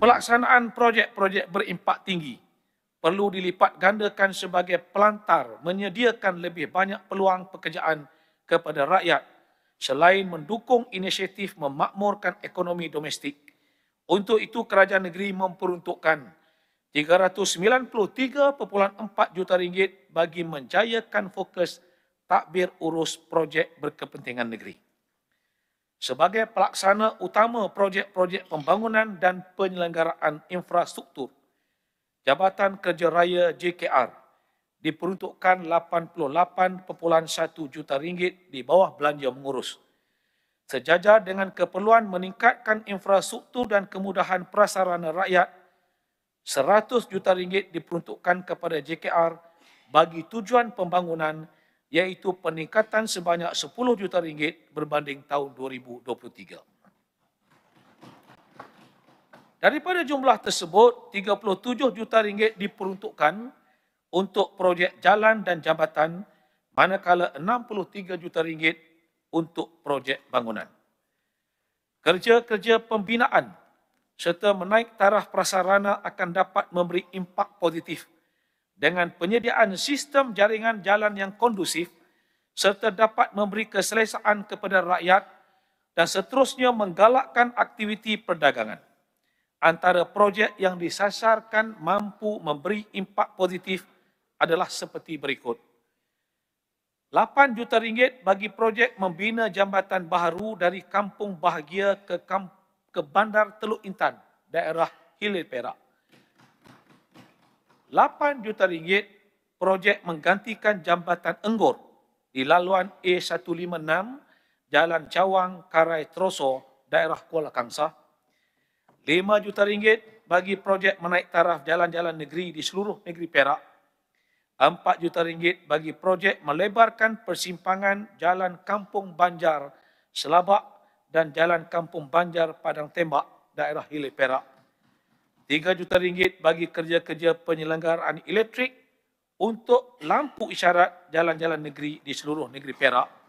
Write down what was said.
Pelaksanaan projek-projek berimpak tinggi perlu dilipat gandakan sebagai pelantar menyediakan lebih banyak peluang pekerjaan kepada rakyat selain mendukung inisiatif memakmurkan ekonomi domestik. Untuk itu kerajaan negeri memperuntukkan 393.4 juta ringgit bagi menjayakan fokus takbir urus projek berkepentingan negeri sebagai pelaksana utama projek-projek pembangunan dan penyelenggaraan infrastruktur. Jabatan Kerja Raya JKR diperuntukkan 88.1 juta ringgit di bawah belanja mengurus. Sejajar dengan keperluan meningkatkan infrastruktur dan kemudahan prasarana rakyat, 100 juta ringgit diperuntukkan kepada JKR bagi tujuan pembangunan iaitu peningkatan sebanyak 10 juta ringgit berbanding tahun 2023. Daripada jumlah tersebut, 37 juta ringgit diperuntukkan untuk projek jalan dan jambatan manakala 63 juta ringgit untuk projek bangunan. Kerja-kerja pembinaan serta menaik taraf prasarana akan dapat memberi impak positif dengan penyediaan sistem jaringan jalan yang kondusif serta dapat memberi keselesaan kepada rakyat dan seterusnya menggalakkan aktiviti perdagangan. Antara projek yang disasarkan mampu memberi impak positif adalah seperti berikut. 8 juta ringgit bagi projek membina jambatan baru dari Kampung Bahagia ke, Kamp ke Bandar Teluk Intan, daerah Hilir Perak. 8 juta ringgit projek menggantikan jambatan Enggor di laluan A156 Jalan Cawang Karai Troso daerah Kuala Kangsar. 5 juta ringgit bagi projek menaik taraf jalan-jalan negeri di seluruh negeri Perak. 4 juta ringgit bagi projek melebarkan persimpangan Jalan Kampung Banjar Selabak dan Jalan Kampung Banjar Padang Tembak daerah Hilir Perak. 3 juta ringgit bagi kerja-kerja penyelenggaraan elektrik untuk lampu isyarat jalan-jalan negeri di seluruh negeri Perak